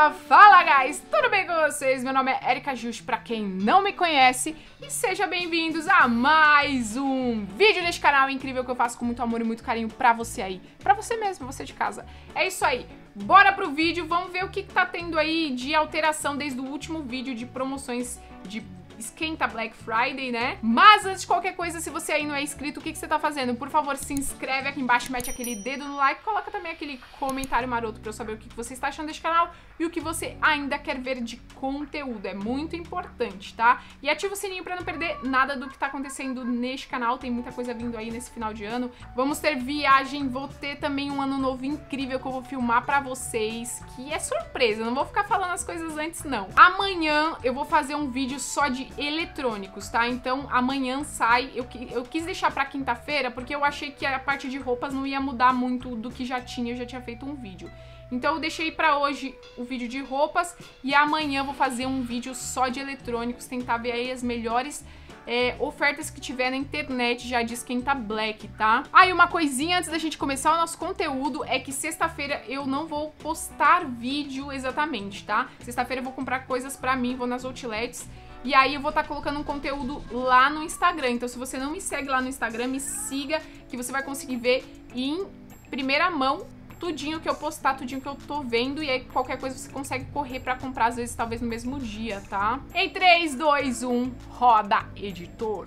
Opa, fala guys, tudo bem com vocês? Meu nome é Erika Jus, pra quem não me conhece E sejam bem-vindos a mais um vídeo deste canal incrível que eu faço com muito amor e muito carinho pra você aí Pra você mesmo, você de casa É isso aí, bora pro vídeo, vamos ver o que, que tá tendo aí de alteração desde o último vídeo de promoções de esquenta Black Friday, né? Mas antes de qualquer coisa, se você aí não é inscrito, o que, que você tá fazendo? Por favor, se inscreve aqui embaixo, mete aquele dedo no like, coloca também aquele comentário maroto pra eu saber o que, que você está achando desse canal e o que você ainda quer ver de conteúdo. É muito importante, tá? E ativa o sininho pra não perder nada do que tá acontecendo neste canal. Tem muita coisa vindo aí nesse final de ano. Vamos ter viagem, vou ter também um ano novo incrível que eu vou filmar pra vocês, que é surpresa. não vou ficar falando as coisas antes, não. Amanhã eu vou fazer um vídeo só de eletrônicos, tá? Então amanhã sai. Eu, eu quis deixar pra quinta-feira porque eu achei que a parte de roupas não ia mudar muito do que já tinha, eu já tinha feito um vídeo. Então eu deixei pra hoje o vídeo de roupas e amanhã vou fazer um vídeo só de eletrônicos, tentar ver aí as melhores é, ofertas que tiver na internet já de esquenta tá black, tá? Ah, e uma coisinha antes da gente começar o nosso conteúdo é que sexta-feira eu não vou postar vídeo exatamente, tá? Sexta-feira eu vou comprar coisas pra mim, vou nas outlets e aí eu vou estar tá colocando um conteúdo lá no Instagram. Então se você não me segue lá no Instagram, me siga, que você vai conseguir ver em primeira mão tudinho que eu postar, tudinho que eu tô vendo. E aí qualquer coisa você consegue correr para comprar, às vezes, talvez no mesmo dia, tá? Em 3, 2, 1, roda, editor!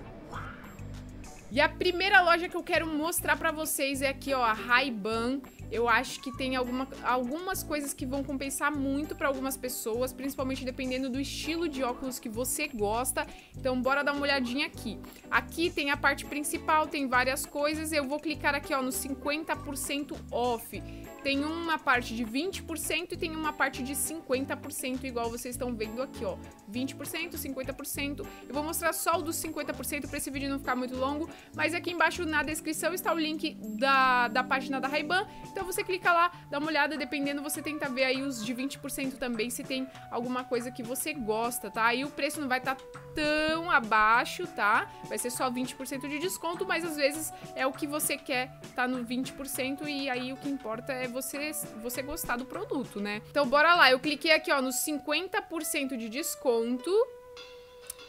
E a primeira loja que eu quero mostrar para vocês é aqui, ó, a Ray-Ban. Eu acho que tem alguma, algumas coisas que vão compensar muito para algumas pessoas, principalmente dependendo do estilo de óculos que você gosta. Então, bora dar uma olhadinha aqui. Aqui tem a parte principal, tem várias coisas. Eu vou clicar aqui ó, no 50% off. Tem uma parte de 20% e tem uma parte de 50%, igual vocês estão vendo aqui, ó. 20%, 50%. Eu vou mostrar só o dos 50% para esse vídeo não ficar muito longo, mas aqui embaixo na descrição está o link da, da página da Ray-Ban. Então você clica lá, dá uma olhada, dependendo você tenta ver aí os de 20% também, se tem alguma coisa que você gosta, tá? Aí o preço não vai estar tá tão abaixo, tá? Vai ser só 20% de desconto, mas às vezes é o que você quer, tá no 20% e aí o que importa é você você gostar do produto, né? Então bora lá, eu cliquei aqui, ó, nos 50% de desconto.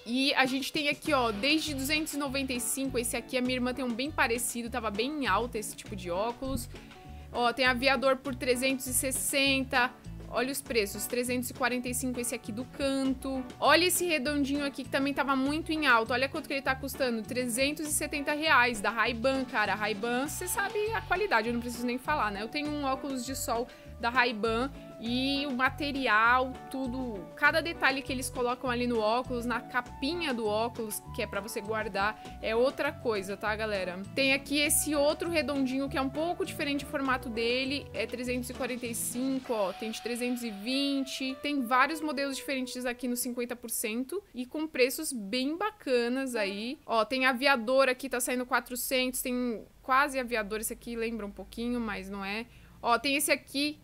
E a gente tem aqui, ó, desde 295, esse aqui, a minha irmã tem um bem parecido, tava bem alta esse tipo de óculos. Ó, tem aviador por 360, Olha os preços, 345 esse aqui do canto. Olha esse redondinho aqui que também tava muito em alta. Olha quanto que ele tá custando, 370 reais da Ray-Ban, cara. Ray-Ban, você sabe a qualidade, eu não preciso nem falar, né? Eu tenho um óculos de sol da Ray-Ban e o material, tudo, cada detalhe que eles colocam ali no óculos, na capinha do óculos, que é para você guardar, é outra coisa, tá, galera? Tem aqui esse outro redondinho que é um pouco diferente do formato dele, é 345, ó, tem de 320, tem vários modelos diferentes aqui no 50% e com preços bem bacanas aí. Ó, tem aviador aqui, tá saindo 400, tem quase aviador, esse aqui lembra um pouquinho, mas não é. Ó, tem esse aqui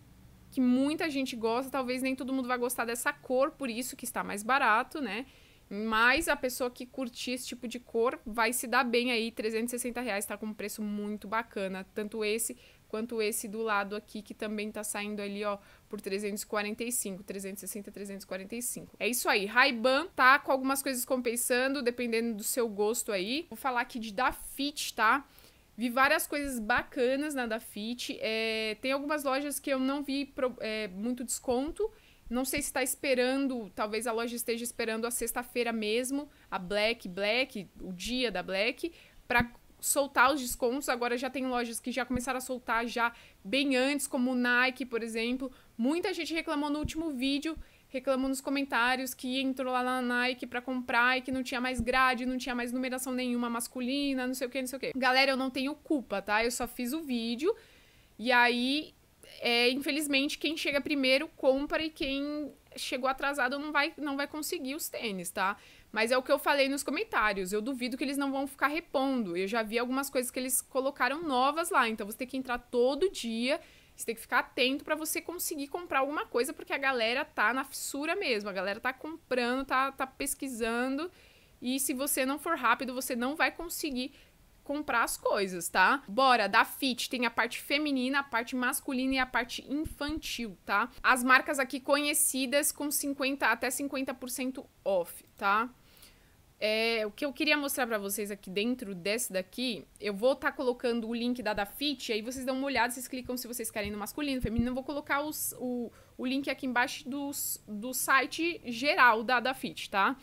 que muita gente gosta, talvez nem todo mundo vai gostar dessa cor, por isso que está mais barato, né? Mas a pessoa que curtir esse tipo de cor vai se dar bem aí, 360 reais tá com um preço muito bacana, tanto esse quanto esse do lado aqui, que também tá saindo ali, ó, por 345, 360, 345. É isso aí, Ray-Ban tá com algumas coisas compensando, dependendo do seu gosto aí. Vou falar aqui de Dafit, tá? Vi várias coisas bacanas na Dafit. É, tem algumas lojas que eu não vi pro, é, muito desconto. Não sei se está esperando, talvez a loja esteja esperando a sexta-feira mesmo, a Black Black, o dia da Black, para soltar os descontos. Agora já tem lojas que já começaram a soltar já bem antes, como o Nike, por exemplo. Muita gente reclamou no último vídeo reclamou nos comentários que entrou lá na Nike para comprar e que não tinha mais grade, não tinha mais numeração nenhuma masculina, não sei o que, não sei o que. Galera, eu não tenho culpa, tá? Eu só fiz o vídeo e aí, é, infelizmente, quem chega primeiro compra e quem chegou atrasado não vai, não vai conseguir os tênis, tá? Mas é o que eu falei nos comentários. Eu duvido que eles não vão ficar repondo. Eu já vi algumas coisas que eles colocaram novas lá, então você tem que entrar todo dia você tem que ficar atento para você conseguir comprar alguma coisa, porque a galera tá na fissura mesmo. A galera tá comprando, tá, tá pesquisando. E se você não for rápido, você não vai conseguir comprar as coisas, tá? Bora, da Fit tem a parte feminina, a parte masculina e a parte infantil, tá? As marcas aqui conhecidas com 50 até 50% off, tá? É, o que eu queria mostrar para vocês aqui dentro desse daqui, eu vou estar tá colocando o link da Dafit, aí vocês dão uma olhada, vocês clicam se vocês querem no masculino, feminino. Eu vou colocar os, o, o link aqui embaixo dos, do site geral da Dafit, tá?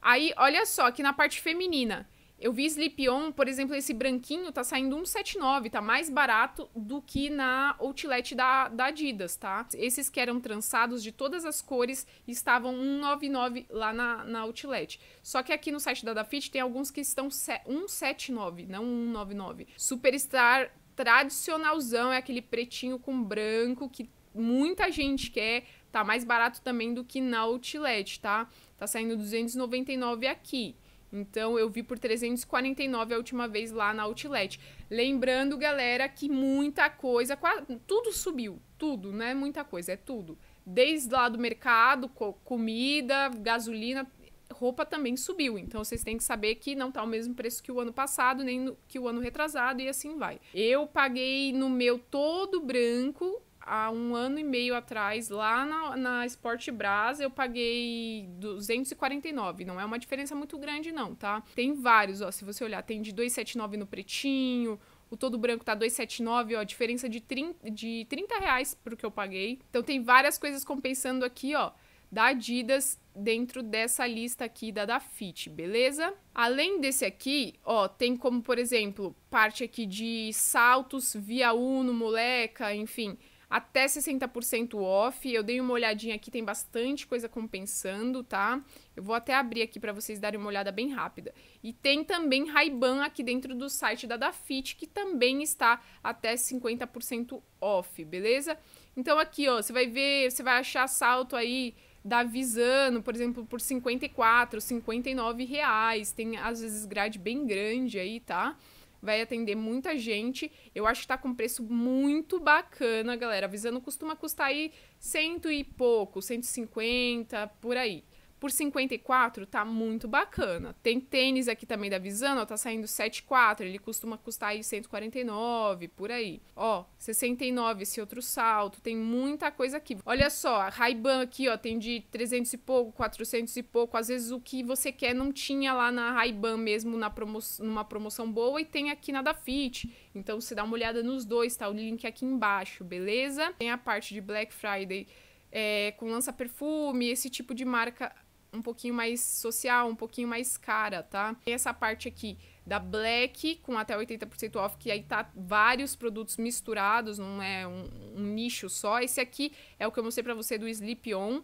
Aí, olha só, aqui na parte feminina, eu vi Sleep On, por exemplo, esse branquinho tá saindo 1,79, tá mais barato do que na outlet da, da Adidas, tá? Esses que eram trançados de todas as cores estavam 1,99 lá na, na outlet. Só que aqui no site da Dafit tem alguns que estão 1,79, não 1,99. Superstar tradicionalzão, é aquele pretinho com branco que muita gente quer, tá mais barato também do que na outlet, tá? Tá saindo 299 aqui. Então eu vi por 349 a última vez lá na Outlet. Lembrando, galera, que muita coisa, tudo subiu, tudo, né? Muita coisa, é tudo. Desde lá do mercado, comida, gasolina, roupa também subiu. Então vocês têm que saber que não tá o mesmo preço que o ano passado, nem que o ano retrasado e assim vai. Eu paguei no meu todo branco há um ano e meio atrás, lá na, na Sport Brás, eu paguei 249. Não é uma diferença muito grande, não, tá? Tem vários, ó. Se você olhar, tem de 279 no pretinho. O todo branco tá 279, ó, diferença de 30, de 30 reais pro que eu paguei. Então tem várias coisas compensando aqui, ó, da Adidas dentro dessa lista aqui da Dafit, beleza? Além desse aqui, ó, tem como, por exemplo, parte aqui de saltos via Uno, moleca, enfim até 60% off. Eu dei uma olhadinha aqui, tem bastante coisa compensando, tá? Eu vou até abrir aqui para vocês darem uma olhada bem rápida. E tem também Ray-Ban aqui dentro do site da Dafit, que também está até 50% off, beleza? Então aqui, ó, você vai ver, você vai achar salto aí da Visano, por exemplo, por 54, 59 reais. Tem às vezes grade bem grande aí, tá? vai atender muita gente. Eu acho que tá com preço muito bacana, galera. Avisando costuma custar aí cento e pouco, 150, por aí. Por 54 tá muito bacana. Tem tênis aqui também da Visano, ó, tá saindo 74, ele costuma custar aí 149 por aí. Ó, 69 esse outro salto, tem muita coisa aqui. Olha só, a Ray-Ban aqui, ó, tem de 300 e pouco, 400 e pouco, às vezes o que você quer não tinha lá na Ray-Ban mesmo na promo numa promoção boa e tem aqui na da Fit. Então você dá uma olhada nos dois, tá? O link aqui embaixo, beleza? Tem a parte de Black Friday é, com lança-perfume, esse tipo de marca um pouquinho mais social, um pouquinho mais cara, tá? Tem essa parte aqui da Black com até 80% off, que aí tá vários produtos misturados, não é um, um nicho só. Esse aqui é o que eu mostrei para você do Sleep On.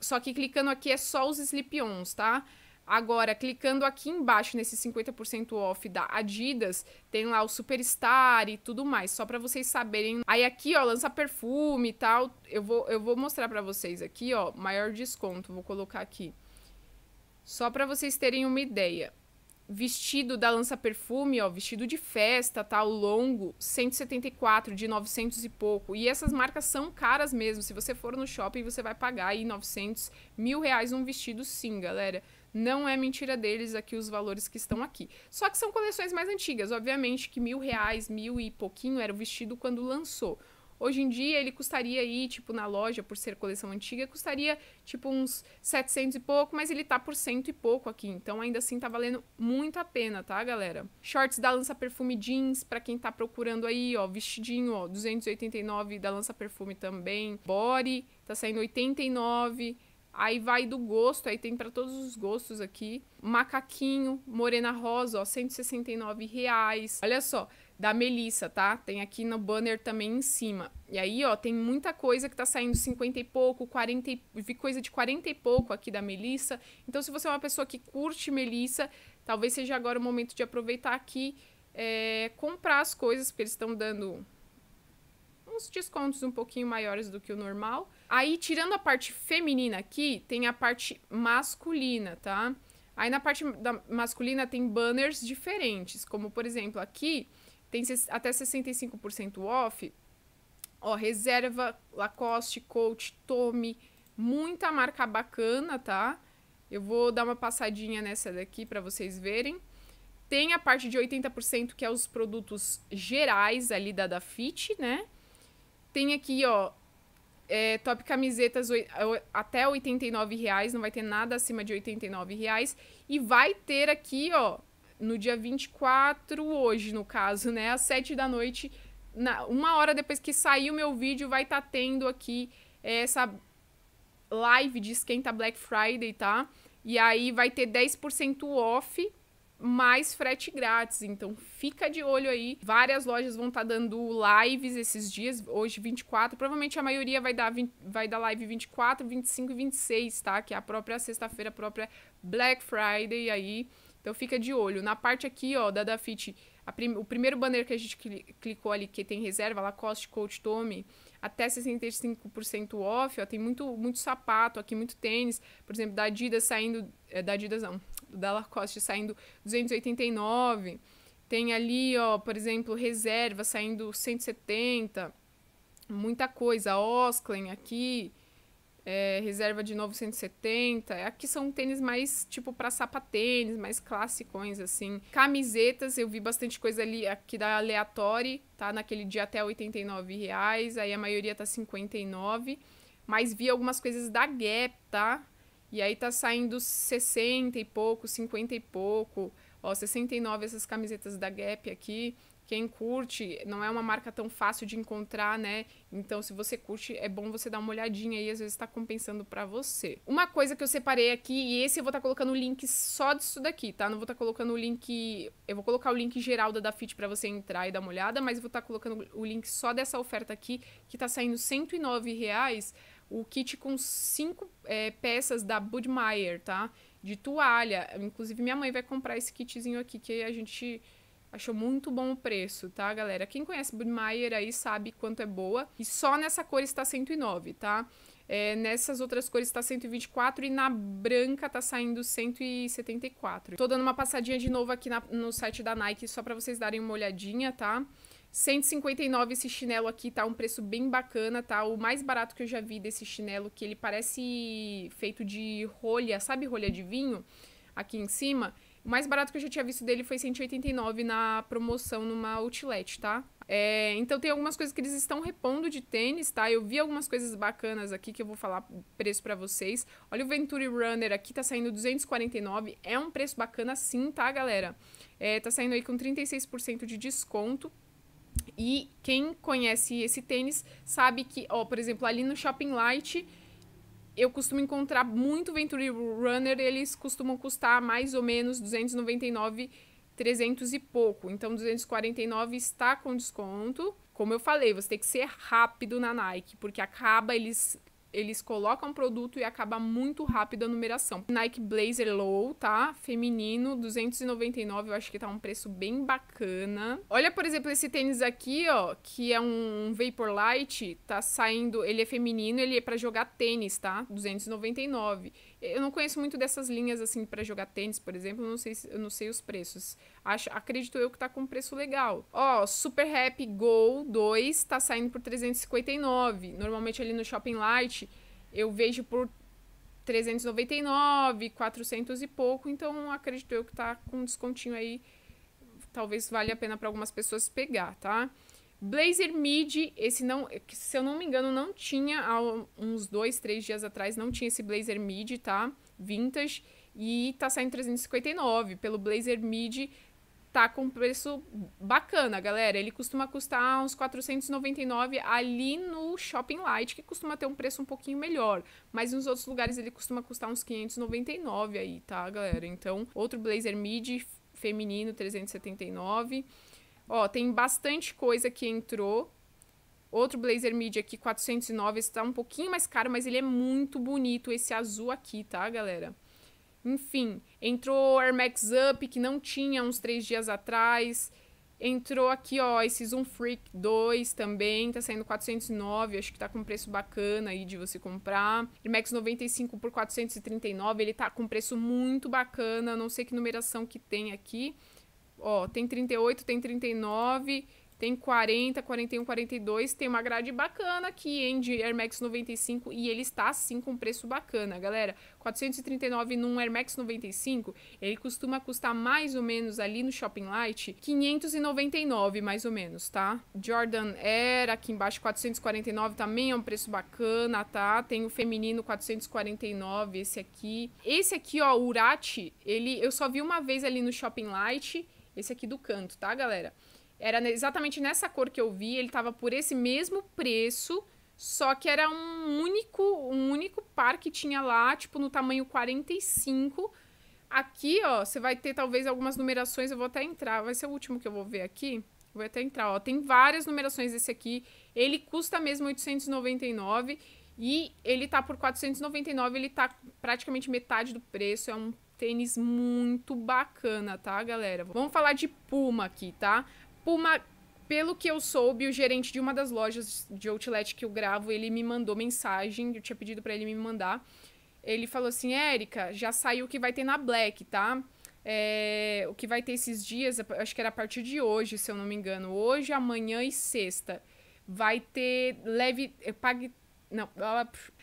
Só que clicando aqui é só os Sleep Ons, tá? Agora, clicando aqui embaixo nesse 50% off da Adidas, tem lá o Superstar e tudo mais, só para vocês saberem. Aí aqui, ó, lança perfume e tal. Eu vou, eu vou mostrar para vocês aqui, ó, maior desconto, vou colocar aqui. Só para vocês terem uma ideia. Vestido da Lança Perfume, ó, vestido de festa, tal, tá, longo, 174 de 900 e pouco. E essas marcas são caras mesmo. Se você for no shopping, você vai pagar aí 900, mil reais um vestido sim, galera. Não é mentira deles aqui os valores que estão aqui. Só que são coleções mais antigas. Obviamente que mil reais, mil e pouquinho era o vestido quando lançou. Hoje em dia ele custaria aí, tipo, na loja, por ser coleção antiga, custaria tipo uns 700 e pouco, mas ele tá por cento e pouco aqui. Então ainda assim tá valendo muito a pena, tá, galera? Shorts da Lança Perfume Jeans, para quem tá procurando aí, ó, vestidinho, ó, 289 da Lança Perfume também. Body, tá saindo 89. Aí vai do gosto, aí tem para todos os gostos aqui. Macaquinho, morena rosa, ó, 169 reais. Olha só, da Melissa, tá? Tem aqui no banner também em cima. E aí, ó, tem muita coisa que tá saindo 50 e pouco, 40 e... Vi coisa de 40 e pouco aqui da Melissa. Então, se você é uma pessoa que curte Melissa, talvez seja agora o momento de aproveitar aqui, é, comprar as coisas, porque eles estão dando uns descontos um pouquinho maiores do que o normal. Aí, tirando a parte feminina aqui, tem a parte masculina, tá? Aí na parte masculina tem banners diferentes, como por exemplo aqui tem até 65% off. Ó, reserva, Lacoste, Coach, Tommy, muita marca bacana, tá? Eu vou dar uma passadinha nessa daqui para vocês verem. Tem a parte de 80% que é os produtos gerais ali da Dafit, né? Tem aqui, ó, é, top camisetas é, até 89 reais, não vai ter nada acima de 89 reais. E vai ter aqui, ó, no dia 24, hoje no caso, né, às 7 da noite, na, uma hora depois que sair o meu vídeo, vai estar tá tendo aqui é, essa live de esquenta Black Friday, tá? E aí vai ter 10% off mais frete grátis. Então fica de olho aí. Várias lojas vão estar tá dando lives esses dias, hoje 24. Provavelmente a maioria vai dar, 20, vai dar live 24, 25 e 26, tá? Que é a própria sexta-feira, a própria Black Friday aí. Então fica de olho. Na parte aqui, ó, da Dafit, prim o primeiro banner que a gente cl clicou ali, que tem reserva, Lacoste, Coach, Tommy, até 65% off, ó, tem muito, muito sapato aqui, muito tênis. Por exemplo, da Adidas saindo... É, da Adidas não, da Lacoste saindo 289. Tem ali, ó, por exemplo, reserva saindo 170. Muita coisa. Osklen aqui, é, reserva de novo 170. É, aqui são tênis mais tipo para sapatênis, mais classicões assim. Camisetas, eu vi bastante coisa ali aqui da Aleatório, tá naquele dia até 89 reais, aí a maioria tá 59, mas vi algumas coisas da Gap, tá? E aí tá saindo 60 e pouco, 50 e pouco. Ó, 69 essas camisetas da Gap aqui. Quem curte, não é uma marca tão fácil de encontrar, né? Então, se você curte, é bom você dar uma olhadinha aí, às vezes tá compensando para você. Uma coisa que eu separei aqui, e esse eu vou estar tá colocando o link só disso daqui, tá? Não vou estar tá colocando o link. Eu vou colocar o link geral da Dafit para você entrar e dar uma olhada, mas eu vou estar tá colocando o link só dessa oferta aqui, que tá saindo R$109,00. reais o kit com cinco é, peças da Budmeier, tá? De toalha. Inclusive, minha mãe vai comprar esse kitzinho aqui que a gente achou muito bom o preço, tá, galera? Quem conhece Budmeier aí sabe quanto é boa. E só nessa cor está 109, tá? É, nessas outras cores está 124 e na branca tá saindo 174. Tô dando uma passadinha de novo aqui na, no site da Nike só para vocês darem uma olhadinha, tá? 159 esse chinelo aqui, tá um preço bem bacana, tá? O mais barato que eu já vi desse chinelo, que ele parece feito de rolha, sabe rolha de vinho? Aqui em cima. O mais barato que eu já tinha visto dele foi 189 na promoção numa outlet, tá? É, então tem algumas coisas que eles estão repondo de tênis, tá? Eu vi algumas coisas bacanas aqui que eu vou falar preço para vocês. Olha o Venturi Runner aqui, tá saindo 249, é um preço bacana sim, tá, galera? É, tá saindo aí com 36% de desconto. E quem conhece esse tênis sabe que, ó, por exemplo, ali no Shopping Light eu costumo encontrar muito Venturi Runner, eles costumam custar mais ou menos 299, 300 e pouco. Então 249 está com desconto. Como eu falei, você tem que ser rápido na Nike, porque acaba eles eles colocam produto e acaba muito rápido a numeração. Nike Blazer Low, tá? Feminino, 299, eu acho que tá um preço bem bacana. Olha, por exemplo, esse tênis aqui, ó, que é um Vapor Light, tá saindo, ele é feminino, ele é para jogar tênis, tá? 299. Eu não conheço muito dessas linhas assim para jogar tênis, por exemplo, não sei, eu não sei os preços. Acho, acredito eu que tá com um preço legal. Ó, Super Happy Go 2 tá saindo por 359. Normalmente ali no Shopping Light eu vejo por 399, 400 e pouco, então acredito eu que tá com um descontinho aí, talvez valha a pena para algumas pessoas pegar, tá? Blazer Mid, esse não, se eu não me engano, não tinha há uns dois, três dias atrás, não tinha esse Blazer Mid, tá? Vintage. E tá saindo 359 pelo Blazer Mid. Tá com preço bacana, galera. Ele costuma custar uns 499 ali no Shopping Light, que costuma ter um preço um pouquinho melhor. Mas nos outros lugares ele costuma custar uns 599 aí, tá, galera? Então, outro Blazer Mid feminino, 379. Ó, tem bastante coisa que entrou. Outro Blazer midi aqui, 409, está um pouquinho mais caro, mas ele é muito bonito esse azul aqui, tá, galera? Enfim, entrou Air Max Up, que não tinha uns três dias atrás. Entrou aqui, ó, esse Zoom Freak 2 também, tá saindo 409, acho que tá com preço bacana aí de você comprar. Air Max 95 por 439, ele tá com preço muito bacana, não sei que numeração que tem aqui. Ó, tem 38, tem 39, tem 40, 41, 42. Tem uma grade bacana aqui, hein, de Air Max 95. E ele está, sim, com preço bacana, galera. 439 num Air Max 95, ele costuma custar mais ou menos ali no Shopping Light 599 mais ou menos, tá? Jordan Air aqui embaixo 449 também é um preço bacana, tá? Tem o feminino 449 esse aqui. Esse aqui, ó, o Urati, ele eu só vi uma vez ali no Shopping Light esse aqui do canto, tá, galera? Era exatamente nessa cor que eu vi, ele tava por esse mesmo preço, só que era um único, um único par que tinha lá, tipo, no tamanho 45. Aqui, ó, você vai ter talvez algumas numerações, eu vou até entrar, vai ser o último que eu vou ver aqui. Vou até entrar, ó, tem várias numerações desse aqui. Ele custa mesmo 899 e ele tá por 499, ele tá praticamente metade do preço, é um tênis muito bacana, tá, galera? Vamos falar de Puma aqui, tá? Puma pelo que eu soube, o gerente de uma das lojas de outlet que eu gravo, ele me mandou mensagem, eu tinha pedido para ele me mandar. Ele falou assim: "Érica, já saiu o que vai ter na Black, tá? É, o que vai ter esses dias, acho que era a partir de hoje, se eu não me engano, hoje, amanhã e sexta, vai ter leve, pague não,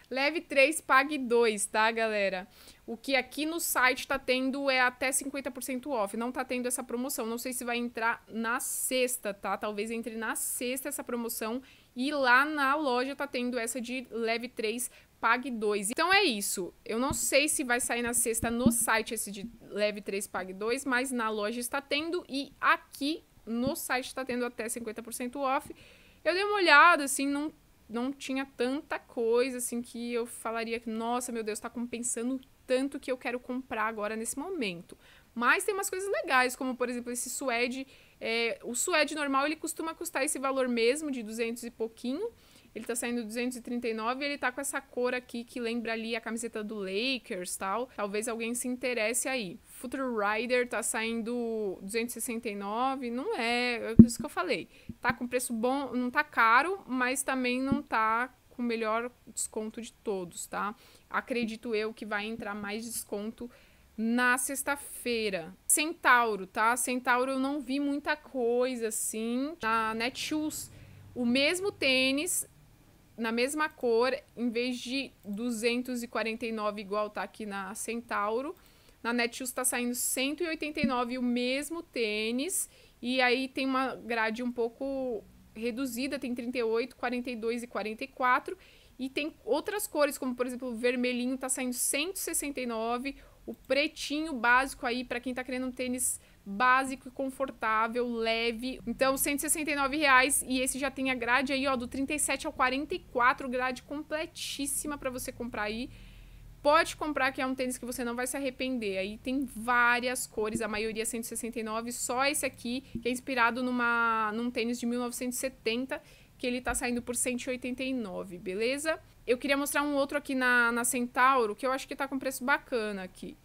Leve 3, pague 2, tá, galera? O que aqui no site tá tendo é até 50% off. Não tá tendo essa promoção. Não sei se vai entrar na sexta, tá? Talvez entre na sexta essa promoção. E lá na loja tá tendo essa de leve 3, pague 2. Então é isso. Eu não sei se vai sair na sexta no site esse de leve 3, pague 2, mas na loja está tendo. E aqui no site está tendo até 50% off. Eu dei uma olhada, assim, não não tinha tanta coisa assim que eu falaria que, nossa, meu Deus, está compensando tanto que eu quero comprar agora nesse momento. Mas tem umas coisas legais, como por exemplo esse suede. É, o suede normal ele costuma custar esse valor mesmo de 200 e pouquinho. Ele tá saindo 239 e ele tá com essa cor aqui que lembra ali a camiseta do Lakers tal. Talvez alguém se interesse aí. Future Rider tá saindo 269, não é, é isso que eu falei. Tá com preço bom, não tá caro, mas também não tá com o melhor desconto de todos, tá? Acredito eu que vai entrar mais desconto na sexta-feira. Centauro, tá? Centauro eu não vi muita coisa assim. Na Netshoes, o mesmo tênis na mesma cor, em vez de 249 igual tá aqui na Centauro, na Netshoes tá saindo 189 o mesmo tênis, e aí tem uma grade um pouco reduzida, tem 38, 42 e 44, e tem outras cores, como por exemplo, o vermelhinho tá saindo 169, o pretinho básico aí para quem tá querendo um tênis básico e confortável, leve. Então, 169 reais, e esse já tem a grade aí, ó, do 37 ao 44, grade completíssima para você comprar aí. Pode comprar que é um tênis que você não vai se arrepender. Aí tem várias cores, a maioria 169, só esse aqui, que é inspirado numa num tênis de 1970, que ele tá saindo por 189, beleza? Eu queria mostrar um outro aqui na, na Centauro, que eu acho que tá com preço bacana aqui.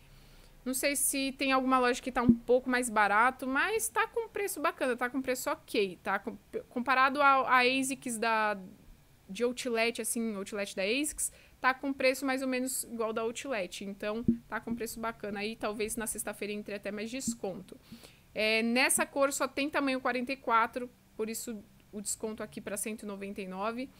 Não sei se tem alguma loja que tá um pouco mais barato, mas tá com preço bacana, tá com preço ok, tá? Com, comparado a, a ASICS da, de Outlet, assim, Outlet da ASICS, tá com preço mais ou menos igual da Outlet. Então, tá com preço bacana aí. Talvez na sexta-feira entre até mais desconto. É, nessa cor só tem tamanho 44, por isso o desconto aqui para 199.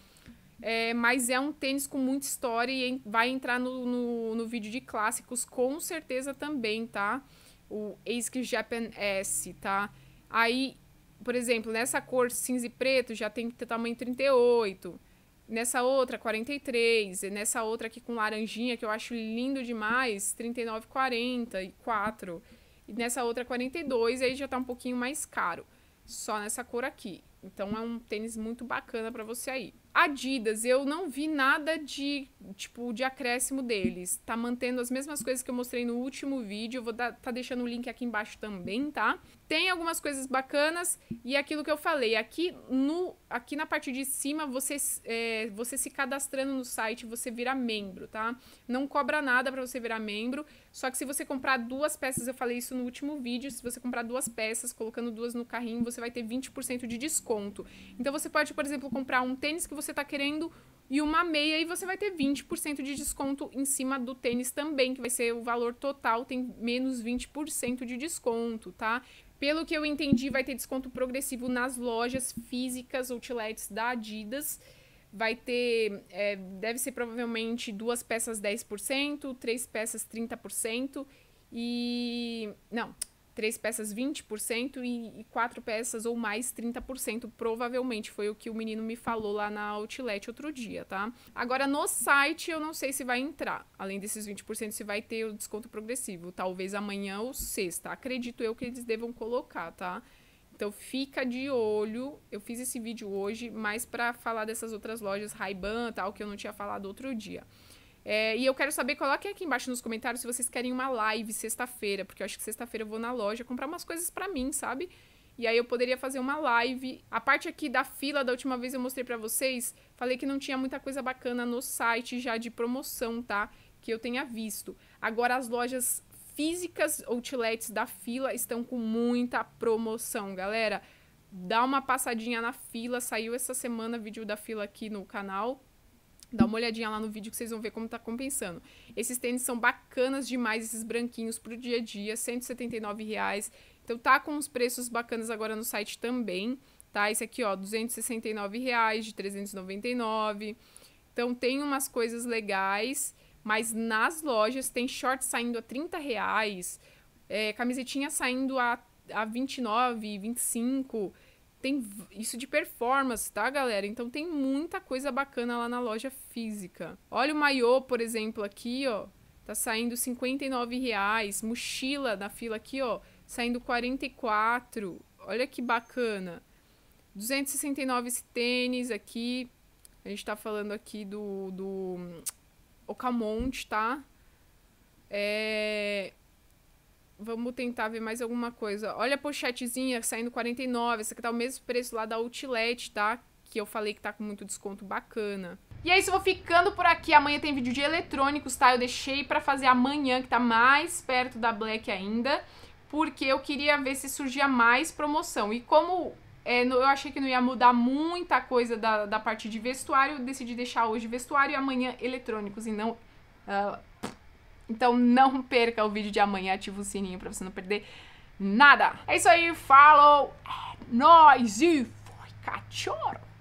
É, mas é um tênis com muita história e vai entrar no, no, no vídeo de clássicos com certeza também, tá? O ASICS Japan S, tá? Aí, por exemplo, nessa cor cinza e preto já tem tamanho 38 nessa outra 43, nessa outra aqui com laranjinha que eu acho lindo demais, 39 44, e nessa outra 42, aí já tá um pouquinho mais caro, só nessa cor aqui. Então é um tênis muito bacana para você aí. Adidas, eu não vi nada de, tipo, de acréscimo deles. Tá mantendo as mesmas coisas que eu mostrei no último vídeo. vou dar, tá deixando o link aqui embaixo também, tá? tem algumas coisas bacanas e aquilo que eu falei aqui no aqui na parte de cima você é, você se cadastrando no site você vira membro tá não cobra nada para você virar membro só que se você comprar duas peças eu falei isso no último vídeo se você comprar duas peças colocando duas no carrinho você vai ter 20% de desconto então você pode por exemplo comprar um tênis que você está querendo e uma meia e você vai ter 20% de desconto em cima do tênis também que vai ser o valor total tem menos 20% de desconto tá pelo que eu entendi, vai ter desconto progressivo nas lojas físicas outlets da Adidas. Vai ter, é, deve ser provavelmente duas peças 10%, três peças 30% e. Não, três peças 20% e, e quatro peças ou mais 30%, provavelmente foi o que o menino me falou lá na Outlet outro dia, tá? Agora no site eu não sei se vai entrar, além desses 20% se vai ter o desconto progressivo, talvez amanhã ou sexta. Acredito eu que eles devam colocar, tá? Então fica de olho. Eu fiz esse vídeo hoje mais para falar dessas outras lojas Ray-Ban, tal, que eu não tinha falado outro dia. É, e eu quero saber, coloquem aqui embaixo nos comentários se vocês querem uma live sexta-feira, porque eu acho que sexta-feira eu vou na loja comprar umas coisas para mim, sabe? E aí eu poderia fazer uma live. A parte aqui da fila, da última vez eu mostrei para vocês, falei que não tinha muita coisa bacana no site já de promoção, tá? Que eu tenha visto. Agora as lojas físicas, outlets da fila, estão com muita promoção, galera. Dá uma passadinha na fila, saiu essa semana vídeo da fila aqui no canal, Dá uma olhadinha lá no vídeo que vocês vão ver como tá compensando. Esses tênis são bacanas demais, esses branquinhos pro dia a dia, R$ 179. Reais. Então tá com uns preços bacanas agora no site também, tá? Esse aqui, ó, R$ 269 reais, de 399. Então tem umas coisas legais, mas nas lojas tem shorts saindo a 30 reais, é, camisetinha saindo a, a 29, 25. Tem isso de performance, tá, galera? Então tem muita coisa bacana lá na loja física. Olha o maiô, por exemplo, aqui, ó. Tá saindo 59 reais. Mochila na fila aqui, ó. Saindo 44. Olha que bacana. 269 esse tênis aqui. A gente tá falando aqui do, do Ocamonte, tá? É, vamos tentar ver mais alguma coisa. Olha a pochetezinha saindo 49, essa aqui tá o mesmo preço lá da Outlet, tá? Que eu falei que tá com muito desconto bacana. E é isso, vou ficando por aqui. Amanhã tem vídeo de eletrônicos, tá? Eu deixei pra fazer amanhã, que tá mais perto da Black ainda, porque eu queria ver se surgia mais promoção. E como é, eu achei que não ia mudar muita coisa da, da parte de vestuário, decidi deixar hoje vestuário e amanhã eletrônicos e não... Uh, então não perca o vídeo de amanhã, ativa o sininho pra você não perder nada. É isso aí, falou, é nóis e foi cachorro!